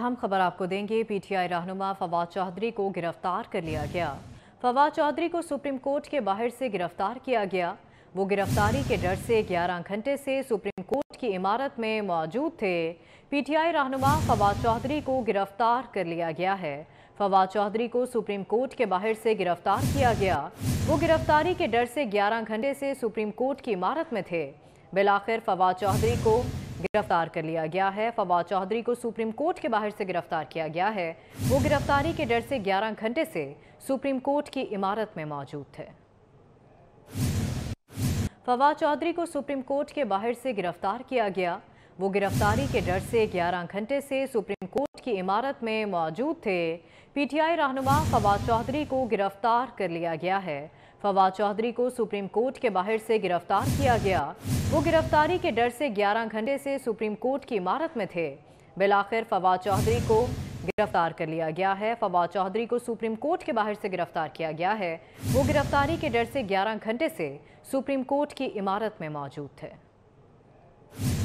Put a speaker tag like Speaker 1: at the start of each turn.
Speaker 1: अहम खबर आपको देंगे पीटीआई रहनुमा फवाद चौधरी को गिरफ्तार कर लिया गया फवाद चौधरी को सुप्रीम कोर्ट के बाहर से गिरफ्तार किया गया वो गिरफ्तारी के डर से 11 घंटे से सुप्रीम कोर्ट की इमारत में मौजूद थे पीटीआई रहनुमा फवाद चौधरी को गिरफ्तार कर लिया गया है फवाद चौधरी को सुप्रीम कोर्ट के बाहर से गिरफ्तार किया गया वो गिरफ्तारी के डर से ग्यारह घंटे से सुप्रीम कोर्ट की इमारत में थे बिलाखिर फवाद चौधरी को गिरफ्तार कर लिया गया है फवाद चौधरी को सुप्रीम कोर्ट के बाहर से गिरफ्तार किया गया है वो गिरफ्तारी के डर से 11 घंटे से सुप्रीम कोर्ट की इमारत में मौजूद थे फवाद चौधरी को सुप्रीम कोर्ट के बाहर से गिरफ्तार किया गया वो गिरफ्तारी के डर से 11 घंटे से सुप्रीम कोर्ट की इमारत में मौजूद थे पीटीआई रहनुमा फवाद चौधरी को गिरफ्तार कर लिया गया है फवाद चौधरी को सुप्रीम कोर्ट के बाहर से गिरफ्तार किया गया वो गिरफ्तारी के डर से 11 घंटे से सुप्रीम कोर्ट की इमारत में थे बिलाखिर फवाद चौधरी को गिरफ्तार कर लिया गया है फवाद चौधरी को सुप्रीम कोर्ट के बाहर से गिरफ्तार किया गया है वो गिरफ्तारी के डर से 11 घंटे से सुप्रीम कोर्ट की इमारत में मौजूद थे